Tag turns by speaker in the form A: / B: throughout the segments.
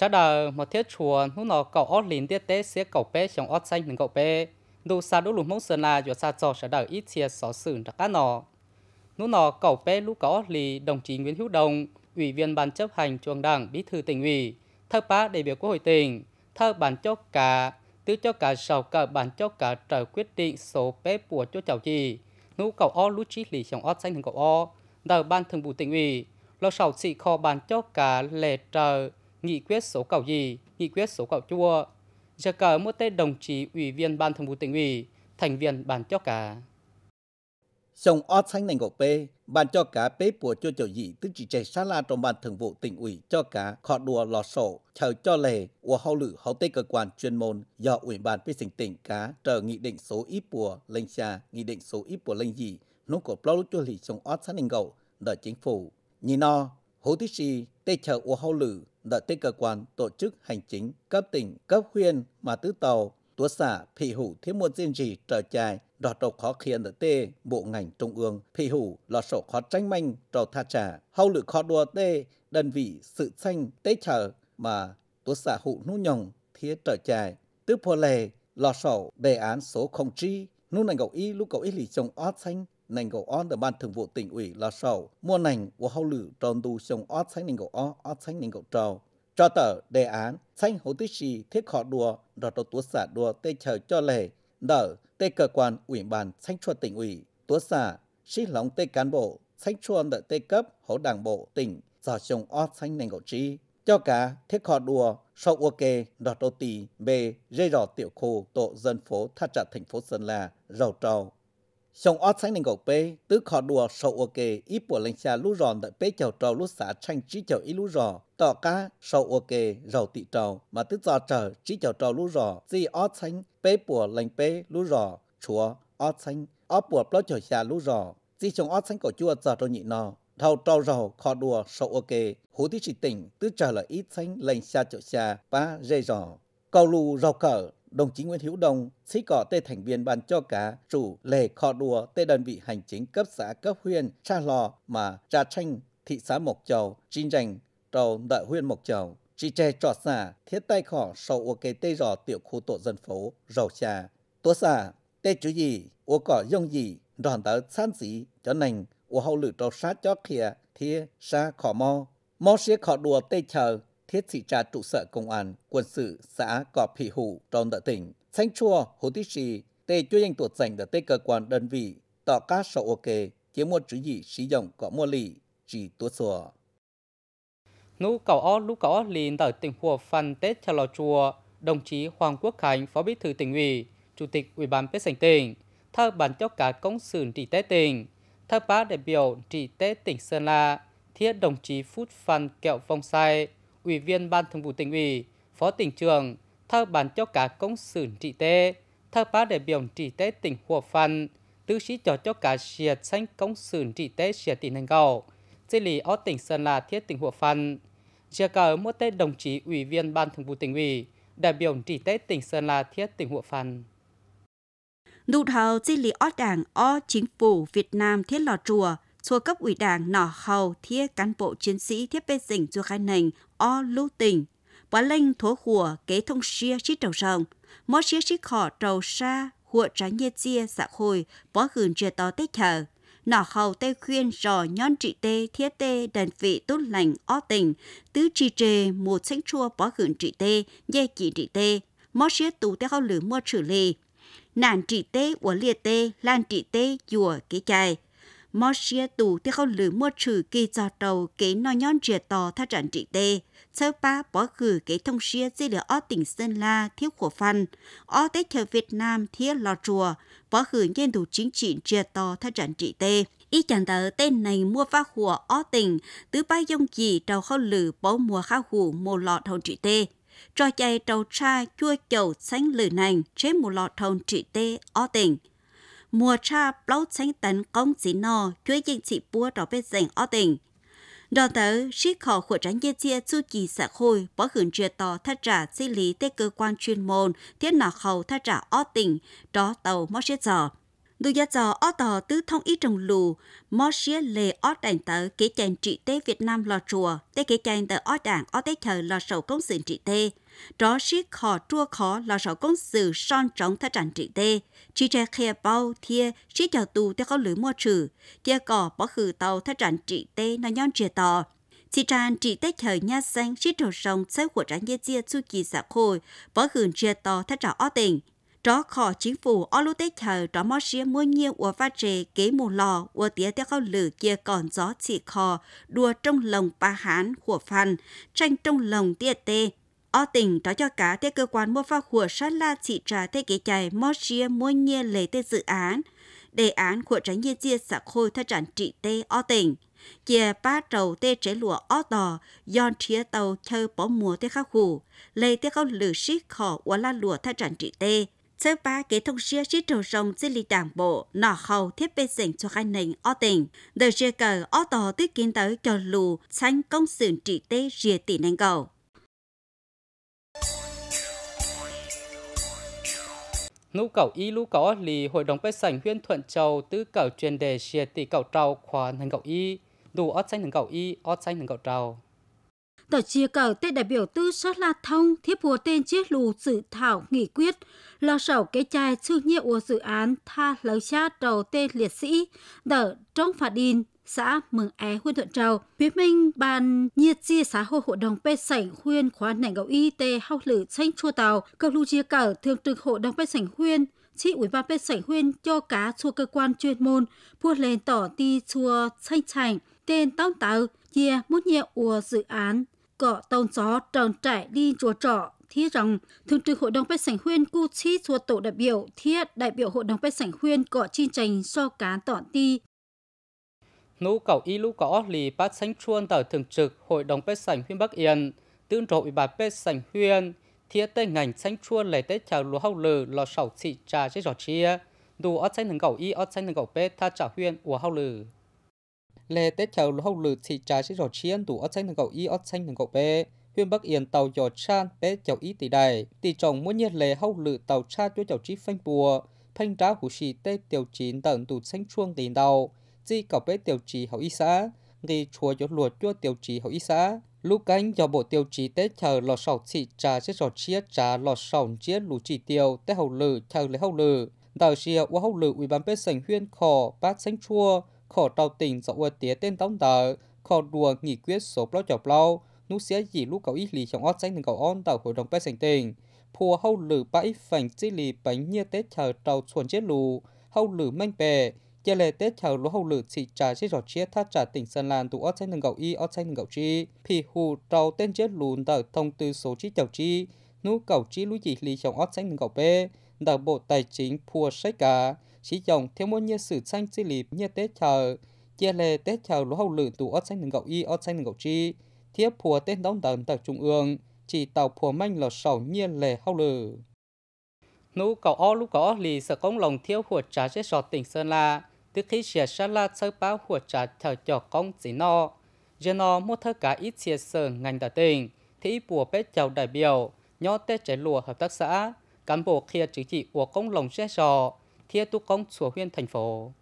A: sau đó một thiết chùa lúc nào cậu ót liền tiết tế sẽ cậu bé trong ót xanh mình cậu bé đủ xa đủ lùm mông sơn là do xa trò sau đó ít chia xó xử ra cá nọ lúc nào cậu bé lúc ót lì đồng chí nguyễn hữu đồng ủy viên ban chấp hành trung đảng bí thư tỉnh ủy thơ bá đại biểu quốc hội tỉnh thơ bản cho cả tứ cho cả sau cả bản cho cả trở quyết định số bé của cho chào chị nú cầu o lú chí lì trong ót xanh thằng cầu o đờ ban thường vụ tỉnh ủy lo sau sĩ kho bản cho cả lệ trở nghị quyết số cầu gì, nghị quyết số cầu chua. Giờ cờ mua tên đồng chí Ủy viên Ban Thường vụ tỉnh ủy, thành viên
B: bàn cho cả. Sông ót sánh nành gọc bê, bàn cho cả bế bùa cho chầu dị tức chỉ chạy sát la trong bàn Thường vụ tỉnh ủy cho cả khó đùa lò sổ, chờ cho lề, của hậu lử hậu tế cơ quan chuyên môn do Ủy ban phê sinh tỉnh cá chờ nghị định số ít bùa lên xa, nghị định số ít bùa lên dị, nó có bao lúc cho lì sông ót sánh nành gọc, đợi chính phủ. Nhìn nó, hữu tí si tê chờ ua hậu lử đợi tới cơ quan tổ chức hành chính cấp tỉnh cấp huyện mà tứ tàu tố xã phỉ hủ thiết môn riêng trì trở chài đọt đầu khó khiến ở tê bộ ngành trung ương phỉ hủ lò sổ khó tranh manh trò tha trả hậu lự khó đua tê đơn vị sự xanh tế trở mà tố xã hụ nú nhồng thiết trở chài tứ phô lề lò sổ đề án số không tri nú nành cậu y lúc cậu ít lì chồng ót xanh nành gầu on từ ban thường vụ tỉnh ủy là sầu mua nành của hậu lử tròn tu sông ót xanh nành gầu ó ót sánh nành gầu trầu cho tờ đề án xanh hậu tích xì thiết khó đùa rồi đầu tuốt xả đùa tê chờ cho lề đỡ tê cơ quan ủy ban xanh cho tỉnh ủy tuốt xả xí lòng tê cán bộ xanh chuan đợi tê cấp hậu đảng bộ tỉnh giờ sông ót xanh nành gầu chi cho cả thiết khó đùa sau ok đọt đô tì bê dây rò tiểu khu tổ dân phố tha trạ thành phố Sơn La rầu trầu sông ót sáng nền cậu pê tứ khó đùa sầu ok ít bùa lên xa lú ròn đợi pê chầu trầu lú xả tranh trí chầu ít lú rò tỏ cá sầu ok rầu tị trầu mà tứ giò trở trí chầu trầu lú rò gì ót sáng pê bùa lên pê lú rò chúa ót sáng ót bùa pló chầu xa lú rò gì sông ót sáng cổ chua giò trâu nhị nò thâu trâu rầu khó đùa sầu ok hú tí chỉ tỉnh tứ trở là ít sáng lên xa chậu xa ba dây rò cầu lù rầu cờ đồng chí Nguyễn Hữu Đồng, sĩ cỏ tê thành viên ban cho cá, chủ lề kho đùa tê đơn vị hành chính cấp xã cấp huyện, cha lò mà trà tranh, thị xã Mộc Châu, trinh rành, trầu đợi huyện Mộc Châu. Chị trẻ trọt xả, thiết tay khỏ sầu ô kê tê rò tiểu khu tổ dân phố, rầu trà. Tố xả, tê chú gì, ô cỏ dông gì, đoàn tớ san gì, cho nành, ô hậu lử trầu sát cho kia thia, xa khỏ mò. Mò xế khỏ đùa tê chờ, thiết thị trà trụ sở công an quân sự xã Cọp Thị Hủ, trong Đợ Tỉnh, Sánh Chua, Hồ Tích Trì, Tê Chúa Danh Tuột Dành Đợ Tê Cơ quan Đơn vị, Tỏ Cá Sậu Ok, Chế Mua chữ Dị Sĩ Dòng Cọ Mua lì chỉ tuột Sùa.
A: Nú cầu ó lũ cầu ó lì ở tỉnh Hồ Phan Tết Chà Lò Chùa, đồng chí Hoàng Quốc Khánh, Phó Bí thư tỉnh ủy, Chủ tịch Ủy ban Pết Sành tỉnh, thơ bản cho cả công sự trị tế tỉnh, thơ bá đại biểu trị tế tỉnh Sơn La, thiết đồng chí Phút Phan Kẹo phong Sai, Ủy viên Ban Thường vụ tỉnh ủy, Phó tỉnh trường, thơ bản cho cả công sự trị tế, thơ bá đại biểu trị tế tỉnh Hồ Phan, tứ sĩ cho cho cả siệt sanh công sự trị tế siệt tỉnh Hành Cầu, dây lý ở tỉnh Sơn La thiết tỉnh Hồ Phan. Chia cờ mua tế đồng chí Ủy viên Ban Thường vụ tỉnh ủy, đại biểu trị tế tỉnh Sơn La thiết tỉnh Hồ Phan. Nụ thầu
C: dây lý ở đảng ở chính phủ Việt Nam thiết lò chùa, chua cấp ủy đảng nỏ hầu thiết cán bộ chiến sĩ thiết bê dình chua khai nành o lưu tình quá linh thố khủa kế thông xia chi trầu rồng mó xia chi khỏ trầu xa hụa trái nhê chia xã dạ khôi bó gừng chia to tết thờ nỏ hầu tê khuyên rò nhon trị tê thiết tê đền vị tốt lành o tình tứ chi trề một sánh chua bó gừng trị tê dây chỉ trị tê mó xia tù tê hao lửa mua trừ lì nản trị tê của liệt tê lan trị tê chùa kế chài mò xia tù thì không lử mua trừ kỳ cho đầu kế nó nhón rìa tò tha trận trị tê sơ ba bỏ cử kế thông xia dây lửa ở tỉnh sơn la thiếu của phan ở tết theo việt nam thiếu lò chùa bỏ cử nhân thủ chính trị rìa tò tha trận trị tê ý chẳng tờ tên này mua phá hùa ó tỉnh tứ ba dông chỉ đầu khâu lử bỏ mùa khá hù mồ lọ hồng trị tê trò chạy đầu tra chua chầu xanh lử nành chế mùa lọ hồng trị tê ó tỉnh mua cha lâu tránh tấn công chỉ nò chuối dân chỉ bua đó bên dành ở tỉnh đó tớ sĩ khỏ của tránh dân chia chu kỳ xã hội bỏ hưởng chia tỏ thắt trả xử lý tế cơ quan chuyên môn thiết nọ khẩu thắt trả ở tỉnh đó tàu mất sẽ giọt Đôi giá trò ó tò tứ thông ý trồng lù, mó xía lề ó đàn tờ kế chàng trị tế Việt Nam lò chùa, tế kế chàng tờ ó đảng ó tế thờ lò sầu công sự trị tế đó sĩ khó chua khó là sáu công sự son trống thay tràn trị tê chỉ che khe bao thia chỉ chờ tù theo có lưới mua trừ chia cỏ bỏ khử tàu thay tràn trị tê nó nhon chia tò chỉ tràn trị tê chờ nha xanh chỉ trầu sông xây của tràn dê chia chu kỳ xã khôi bỏ khử chia tò thay trào ó tình đó khó chính phủ ó lúc tê chờ đó mò xía mua nhiều của phát trề kế mù lò của tía theo cao lử kia còn gió chỉ khó đua trong lòng ba hán của phan tranh trong lòng tia tê ở tỉnh đó cho cả thế cơ quan mua phá của sát la chỉ trả thế kế chạy mô chia mua nhê lấy tế dự án. Đề án của tránh nhiên chia xã khôi thay trản trị tế ở tỉnh. Chia ba trầu tê chế lụa ở tò, dòn chia tàu chơi bỏ mùa tế khắc khủ, lấy tế khắc lửa xích khỏ của la lụa thay trản trị tế. Sơ ba kế thông xia xí trầu rồng dưới lì đảng bộ, nọ khâu thiết bê dành cho khai nền ở tỉnh. Đời xia cờ ở tò tiết kiến tới
A: cho lù, sánh công sự trị tế rìa tỷ nền cầu. nú cầu y lú có lì hội đồng bế sảnh huyên thuận châu tư cầu truyền đề xìa tỷ cầu trâu khoa nâng cầu y đủ ót xanh nâng cầu y ót xanh nâng cầu trâu
D: tờ chia cờ tên đại biểu tư sát la thông thiếp hồ tên chiếc lù dự thảo nghị quyết lo sầu cái chai sư nhiệm của dự án tha lấu cha đầu tên liệt sĩ đỡ trong phạt in xã Mường É, huyện Thuận Châu. Phía minh bàn nhiệt chia xã hội hội đồng bê sảnh huyên khóa nảnh gấu y tế hao lử tranh chua tàu, cầu lưu chia cờ thường trực hội đồng bê sảnh huyên chị ủy ban bên sảnh huyên cho cá chua cơ quan chuyên môn buôn lên tỏ ti chua xanh chảnh tên tông tàu chia mút nhẹ ùa dự án cọ tông gió tròn trải đi chùa trọ thi rằng thường trực hội đồng bên sảnh huyên cu chi chùa tổ đại biểu thiết đại biểu hội đồng bên sảnh huyên cọ chi trình so cá tỏ ti
A: nú cầu y lũ có lì bát sánh chuôn tờ thường trực hội đồng bế sảnh huyện Bắc Yên, tương trội bà bế sảnh huyên thiết tê ngành sánh chuôn lệ tế chào lúa hậu lử lò sầu xị trà chế giọt chia, đủ ớt sánh thằng cầu y ớt sánh thằng cầu bế tha trả huyên ủa hậu lử. Lệ tế chào lúa hậu lử thị trà chế giọt chia đủ ớt sánh thằng cầu y ớt sánh thằng cầu bế, huyện Bắc Yên tàu giọt san bế chào y tỷ đài, tỷ trọng muốn nhiệt lệ hậu lử tàu cha cho chào trí phanh bùa, phanh trá hủ xì tê tiểu chín tận tụt sánh chuông tiền đầu, di cậu bé tiêu chí hậu y xã nghi chùa cho lùa chua tiêu chí hậu y xã lúc cánh do bộ tiêu chí tết chờ lò sầu xị trà chết sầu chia trà lò sầu chia lũ chỉ tiêu tết hậu lử chờ lấy hậu lử đào xìa u hậu lử ủy ban bếp sành huyên khò bát sánh chua khò tàu tỉnh dọ qua tía tên tống tờ khò đùa nghị quyết số bao chọc bao nú xía gì lúc cậu ít lì trong ót sánh cậu on tàu hội đồng bếp sành tỉnh phùa hậu lử bãi phành chỉ lì bánh nhia tết chờ tàu xuân chết lù hậu lử manh bè giờ lệ tết chào lúa hậu lử chỉ trả chỉ rõ chia thắt trả tỉnh sơn lan tụ ớt xanh nâng gạo y ớt xanh nâng gạo chi phi hù trâu tên chết lùn tờ thông tư số chi chào chi nú cầu chi lúa chỉ lì chồng ớt xanh nâng gạo bê đào bộ tài chính phua sách cả chỉ chồng theo muốn như sử xanh chỉ lịp như tết chờ giờ lệ tết chào lúa hậu lử tụ ớt xanh nâng gạo y ớt xanh nâng gạo chi thiếp phua tên đóng tầng tờ trung ương chỉ tàu phua manh là sầu nhiên lệ hậu lử nú cầu o lúc có lì sợ công lòng thiếu hụt trả chết sọt tỉnh sơn la từ khi xe xa la sơ báo hỗ trợ theo cho công chỉ nó. Giờ nó mua thơ cả ít xe sở ngành tờ tỉnh, thì bùa bé chào đại biểu, nhỏ tế trẻ lùa hợp tác xã, cán bộ kia chỉ trị của công lồng xe sò, kia tu công chùa huyện thành phố.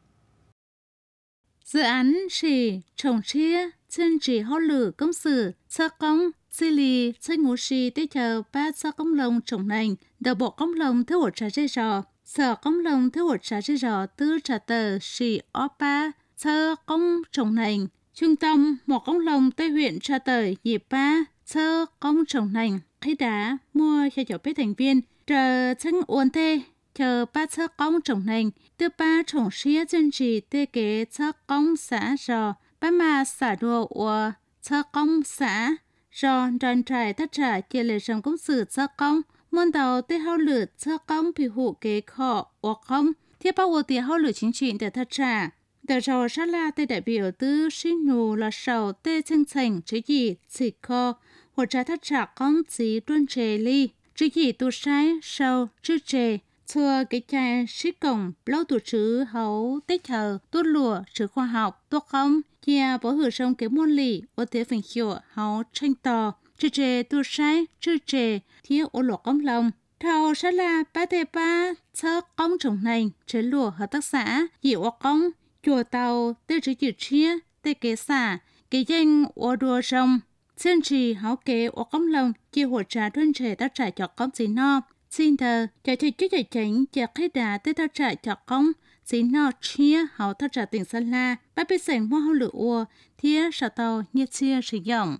E: Dự án chỉ trồng chia chân chỉ hỗ lử công sự, sơ công, xử lý, chơi ngũ sĩ tế chờ ba sơ công lồng trồng nành, đầu bộ công lồng theo hỗ trợ xe sò sở công lồng thứ hụt trả chế rò tư trả tờ xì opa sơ công trồng nành trung tâm một công lồng tây huyện trả tờ dịp ba sơ công trồng nành khi đã mua cho cháu bé thành viên chờ chân uốn tê chờ ba sơ công trồng nành tư ba trồng xía dân trì tê kế sơ công xã rò ba mà xã đùa ua sơ công xã rò đoàn trại tất trả chia lệ rồng công sự sơ công môn đầu tế hao lửa cho công bị hụ kế khó hoặc không thiết bao gồm tế hao lửa chính trị để thật trả để rò ra là tế đại biểu tư xin nhù là sầu tế chân thành chứ gì chỉ khó hoặc trả thật trả công chí tuân trề ly chứ gì tu sai sầu chứ trề thua cái chai sĩ cổng lâu tụ chữ hấu tích thờ tốt lùa chữ khoa học tốt không kia bó hử sông cái môn lì ô thế phình hiệu hấu tranh tò chư trề tu sai chư trề thiếu ô lộ công lòng thầu sẽ là ba tê ba sơ công trồng này chế lùa hợp tác xã dị ô công chùa tàu tê chữ chữ chia tê kế xã kế danh ô đua rồng xin trì hảo kế ô công lòng chia hỗ trợ đơn trề tác trả cho công gì no xin thờ cho chơi chút chạy chánh chạy khách đà tê tác trả cho công chỉ no chia hậu thất trả tỉnh Sơn La, ba biết sảnh mua hậu lửa ua, thia sở tàu nhiệt chia sử dụng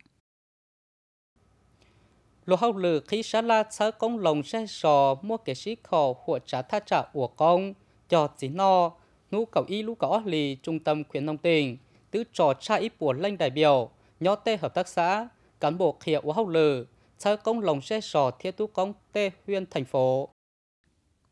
A: lô hậu lử khi xã la xã công lòng xe sò mua cái sĩ khò của trả tha trả của công cho chỉ no nú cầu y lũ có lì trung tâm khuyến nông tỉnh tứ trò cha ít của lãnh đại biểu nhỏ tê hợp tác xã cán bộ khía của hậu lử xã công lòng xe sò thiết tu công tê huyện thành phố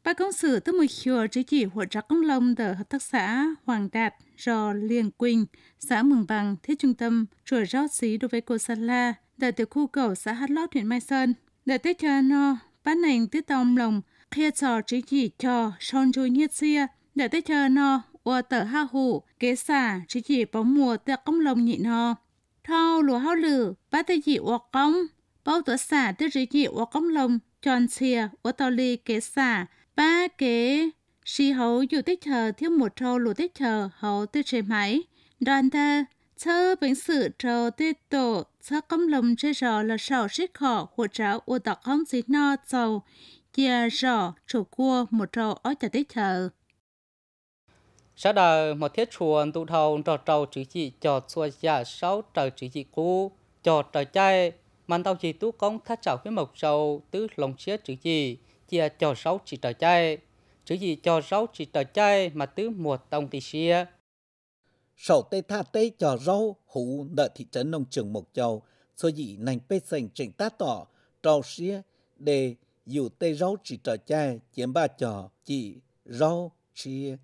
A: Ba công sự tư mùi khừa chỉ chỉ hỗ trợ công lông
E: tờ hợp tác xã Hoàng Đạt, Rò Liên Quỳnh, xã Mường Bằng, thiết trung tâm, chùa Rót Xí đối với cô Sa La, tại tiểu khu cầu xã Hát Lót huyện Mai Sơn. Đại tế cho nó bán nành tiết tông lồng, khía trò trí chỉ trò son chui nhiệt xia. Đại tế cho nó ua tờ ha hủ, kế xả trí chỉ bóng mùa tiệc công lồng nhị ho. Thao lùa hao lử, bá tế chỉ ua công, bao tờ xả tiết trí chỉ ua công lồng, tròn xìa ua tàu ly kế xả, ba kế sì hậu dù tích chờ thiếu một trâu lù tích chờ hậu tích chế máy. Đoàn thơ, chơi sự tổ công trò là không gì chia cua một trò ở chợ tết chợ.
A: Sau đó, một thiết chuồn tụ thầu trò trâu chữ chị trò xua giả sáu trò chữ chị cũ, trò trò chay, mà tàu chỉ tú công thắt chảo với mộc sầu tứ lòng chia chữ chị chia trò sáu chỉ trò chay, chữ trị cho sáu chỉ trò chay mà
B: tứ một tông thì xia sầu tê tha tê cho rau hũ nợ thị trấn nông trường Mộc Châu, so dị nành bê sành trình tá tỏ, trò xía, đề, dù tê rau chỉ trò cha, chiếm ba trò, chỉ rau, chia.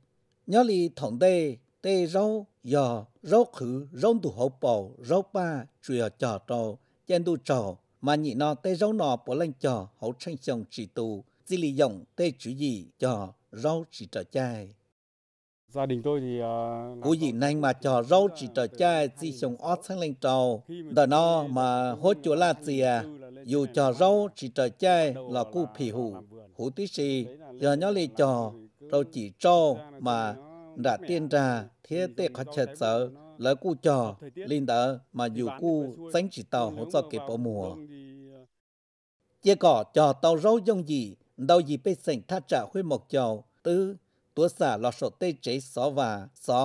B: Nhớ lì thổng tê, tê rau, giò, rau khử, rau tù hậu bầu, rau ba, trùa trò trò, chen tu trò, mà nhị nọ tê rau nọ bỏ lanh trò, hậu tranh chồng chỉ tù, di lì dòng tê chữ gì, trò, rau chỉ trò chai. Gia đình tôi thì... À, cô gì nành mà trò rau chỉ trò chai chỉ sống ót sang lên trầu. đờ no mà hốt chỗ à. là gì à? Dù trò rau chỉ trò chai là cô phỉ hủ. Hủ tí xì, giờ nhó lì trò, rau chỉ trâu mà đã tiên ra thế tệ khó chật sợ là cô trò lên đỡ mà dù cô sánh chỉ tàu hỗ trợ kịp bỏ mùa. À, Chia cỏ trò tàu rau dông gì, đâu gì bê sảnh thắt trả huy mộc trò tứ xả xả tê tê tê chế và đau thái liệt khó khó tua ký do trời ca trầu rau ตัวสาลอสเตเจสอว่าสอ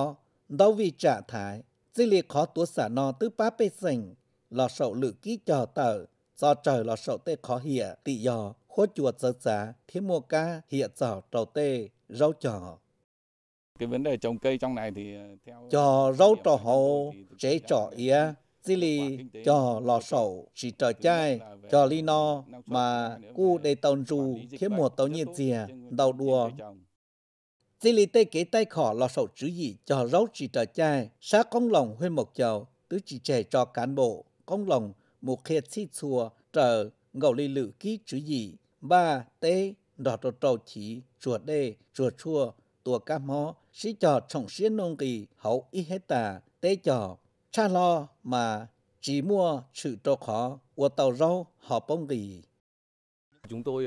B: ดาวิจ่าทายซิเลขอตัวสานอตื้อป้าไปสิงลอสลือกี้จอเตอจอเจอลอสเตขอเหียติยอโคจวดเจจาเทมัวกาเหียจอเจ้าเตเราจอ cái vấn đề trồng cây trong này thì ờ, theo cho rau trò hồ chế trò ia xì lì cho lò sầu chỉ trò chai cho ly no mà cu đầy tàu ru khiến mùa tàu nhiệt dìa đầu đùa Dì lì tê kế tay khỏ lò sầu chữ gì cho rấu chỉ trò chai, xã công lòng huyên một chầu, tứ chỉ trẻ cho cán bộ, công lòng một khe chi chùa, trở, ngầu lì lự ký chữ gì, ba, tê, đỏ trò trầu chỉ, chùa đê, chùa chua, tùa cá mó, xí trò trọng xuyên nông kỳ, hậu y hết tà, tê trò, cha lo mà chỉ mua sự trò khó, của tàu rau họ bông kỳ. Chúng tôi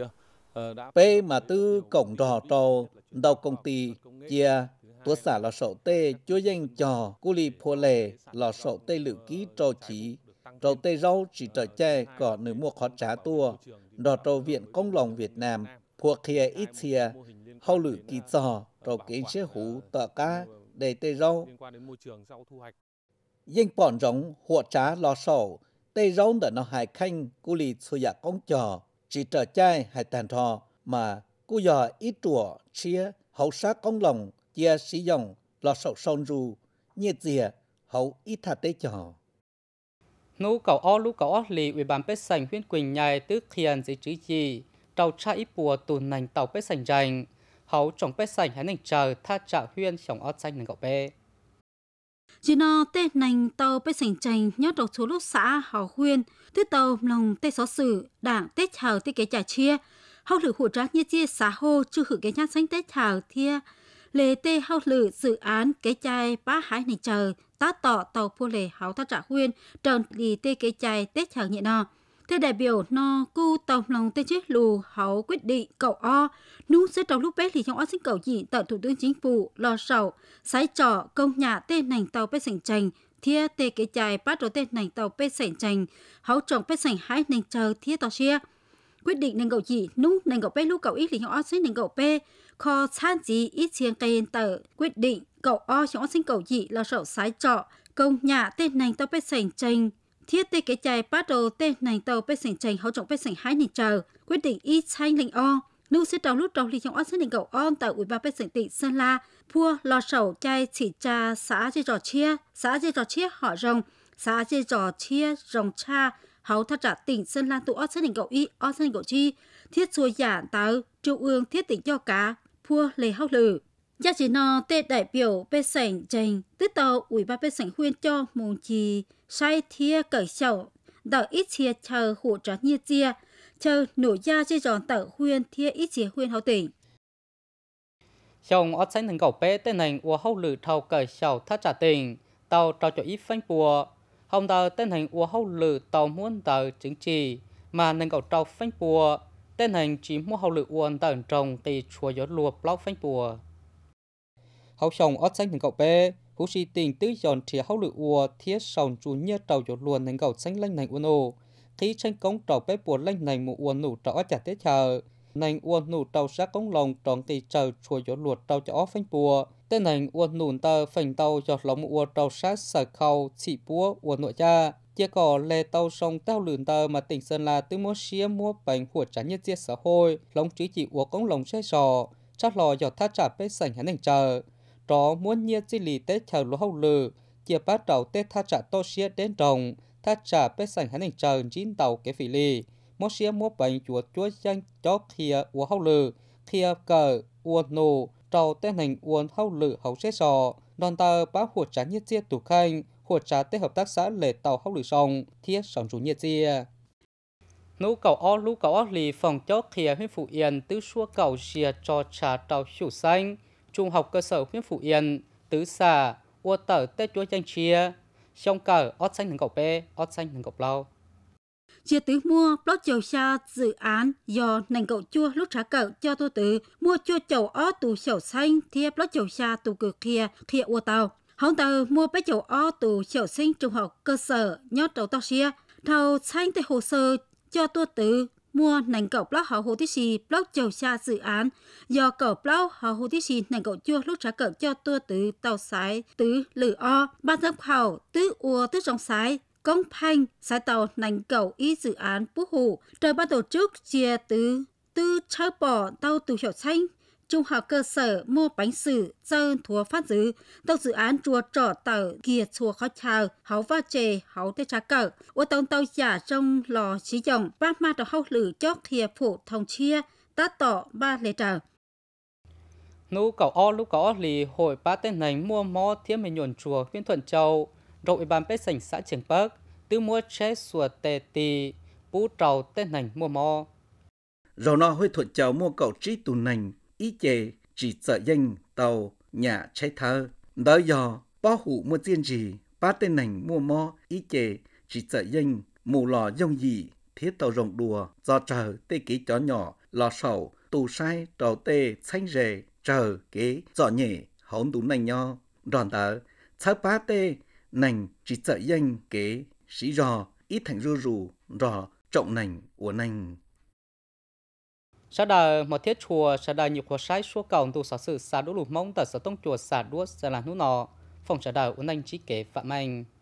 B: P mà tư cổng rò trò đầu công ty chia tua xả lò sổ tê chúa danh trò cu lì phô lề lò sổ tê lự ký trò chí trò tê rau chỉ trò che cỏ nửa mua khó trá tua đò trò viện công lòng Việt Nam phua kia ít xìa hậu lự ký trò trò kế chế hú tọa ca để tê rau danh bọn giống hộ trá lò sổ tê rau đã nó hài khanh cu lì xua dạ công trò chỉ trở chai hay tàn thọ mà cú dò ít chùa chia hậu sát công lòng chia sĩ dòng lọ sậu son ru nhiệt dìa hậu ít thật đấy chò
A: nú cầu o lú cầu o lì ủy ban bếp sành huyên quỳnh nhài tứ khiền dưới chữ gì tàu cha ít bùa tù nành tàu bếp sành dành hậu trồng bếp sành hãy nành chờ tha trả huyên chồng o xanh nành cậu bê
D: chỉ nó tết nành tàu bếp sành chành nhớ đầu số lúc xã hảo huyên tuyết tàu lòng tê xó sử đảng Tết chào tê kế trả chia hậu lử hủ trá như chia xá hô chưa hử cái nhát xanh Tết chào thia lê tê hậu lử dự án kế chai ba hải này chờ tá tọ tàu pô lề háo thác trả huyên trần lì tê kế chai Tết chào nhẹ nọ thế đại biểu no cu tổng lòng tên chết lù hậu quyết định cậu o nú sẽ trong lúc bé thì trong o xin cậu gì tận thủ tướng chính phủ lo sầu sái trò công nhà tên nành tàu bé sành chành thia tê kế chài bắt đầu tên nành tàu bê sảnh chành háo trọng bê sảnh hai nành chờ thia tàu chia quyết định nành gậu chỉ nú nành gậu bê lú cậu ít lính ó sinh nành gậu bê kho san gì ít chiêng cây tờ quyết định cậu o chó sinh cậu dị là sổ sái trọ công nhà tên nành tàu bê sảnh chành thiết tê kế chài bắt đầu tên nành tàu bê sảnh chành háo trọng bê sảnh hai nành chờ quyết định ít xanh lệnh o nữ sẽ trào lúc trào lì trong on sẽ định cầu on tại ủy ban bên tỉnh tỉnh Sơn La, pua lò sầu chay chỉ cha xã dây trò chia, xã dây trò chia họ rồng, xã dây trò chia rồng cha, hậu thắt trả tỉnh Sơn La tụ on sẽ định cầu y, on sẽ định cầu chi, thiết xua giả tàu, trung ương thiết tỉnh cho cá, pua lê hóc lử. Gia chỉ nó tê đại biểu bê sảnh trình, tức tàu ủy ban bê sảnh khuyên cho mùng chi sai thia cởi sầu, đợi ít chia chờ hỗ trợ như chia, chờ nổ ra cho giòn tở khuyên thia ít chế khuyên hậu tỉnh.
A: Trong ớt xanh thằng cầu bé tên hình ua hậu lử thầu cởi sầu thắt trả tình, tàu trao cho ít phanh bùa. Hồng tờ tên hình ua hậu lử tàu muốn tờ chứng chỉ, mà nên cầu trao phanh bùa. Tên hình chỉ mua hậu lử uôn tờ trồng thì chùa gió lùa bóc phanh bùa. Hậu sông ớt xanh thằng cầu bé, hú si tình tứ giòn thìa hậu lử ua thiết sòng chủ nhớ trầu gió luồn nên cầu xanh lanh nành uôn ô bùa bùa bùa nụ nụ nụ ở thế chờ sát sát kỳ gió phanh tên tàu sở cha ที่เช่นกงจอกไปปวดเล่นในหมู่อวนหนูจอกจัดเทเชอในอวนหนูจอกซักกงลงจองตีเจอชัวยหลวดจอกจะออฟฟันปัวแต่ในอวนหนูเตอฝันเตาจอกหลงอวนจอกซักสะเขาสีปัวอวนหนูจ้า chia cỏ lê tàu sông tao lượn tờ mà tỉnh Sơn La tư mua xía mua bánh của trả nhân chia xã hội, lòng trí chỉ uống cống lòng xe sò, chắc lò giọt thác trả bế sảnh hắn hành chờ. Đó muốn nhiên chi lì tết chờ lúa hậu lử, chia bát trào tết thác trả tô xía đến trồng, thác trả bế sảnh hắn hình trần chín tàu kế phỉ lì. Mô xia mua bệnh chuột chúa danh chó khía ua hậu lử, khía cờ ua nụ, trò tên hình ua hậu lử hậu xế sò Đoàn tờ bác hùa trả nhiệt diệt tù khanh, hùa trả tế hợp tác xã lệ tàu hậu lử sông, thiết sòng chủ nhiệt diệt nú cầu ó lú cầu ó lì phòng chó khía huyện phụ Yên tứ xua cầu xìa cho trà tàu chủ xanh, trung học cơ sở huyện phụ Yên tứ xà, ua tở tết chúa danh chia, xong cờ ót xanh thằng cậu bê, ót xanh thằng cậu lâu.
D: Chia tứ mua plot chiều xa dự án do nành cậu chua lúc trả cậu cho tôi tứ mua chua chầu ót tù sầu xanh thì plot chiều xa tù cực kia kia ô tàu. hôm tàu mua bé chầu ót tù sầu xanh trung học cơ sở nhót đầu tao xia thầu xanh tới hồ sơ cho tôi tứ mua nành cầu Plau hậu hồ Tích xì Plau chầu xa dự án do cầu Plau hậu hồ Tích xì nành cầu chua lúc trả cờ cho tua từ tàu sái tứ lử o ban giám khảo tứ ua tứ trong sái công phanh sái tàu nành cầu ý dự án phú hủ trời ban tổ chức chia tứ tư chơi bỏ tàu từ hiệu xanh trung học cơ sở mua bánh sử dân thua phát dữ tàu dự án chùa trọ tàu kia chùa khó chào hấu va chề hấu tê trá cờ ô tông tàu giả trong lò trí dòng ba ma đầu hậu lử cho thìa phụ thông chia tá tỏ ba lệ trào
A: nú cậu o lúc có lì hội ba tên này mua mò thiếm mình nhuận chùa huyện thuận châu ủy ban bếp sảnh xã trường bắc
B: tứ mua chế sùa tề tì
A: bú trầu tên này mua mò rầu
B: no hơi thuận châu mua cậu trí tù nành ý chế chỉ trợ danh tàu nhà cháy thơ. Đó do bó hủ mua tiên gì, ba tên nành mua mò ý chế chỉ trợ danh mù lò dông gì thiết tàu rồng đùa do chờ tê ký chó nhỏ lò sầu tù sai trầu tê xanh rề chờ kế giỏ nhẹ hón tú nành nho đòn tờ thơ ba tê nành chỉ trợ danh kế sĩ rò ít thành rưu rù rò trọng nành của nành
A: sau đó một thiết chùa sau đó nhiều khóa sai số cầu tu sở sự xả đũ lụt mông tờ sở tông chùa xả đuốc sẽ là nút nọ phòng sở đời uốn anh trí kế phạm anh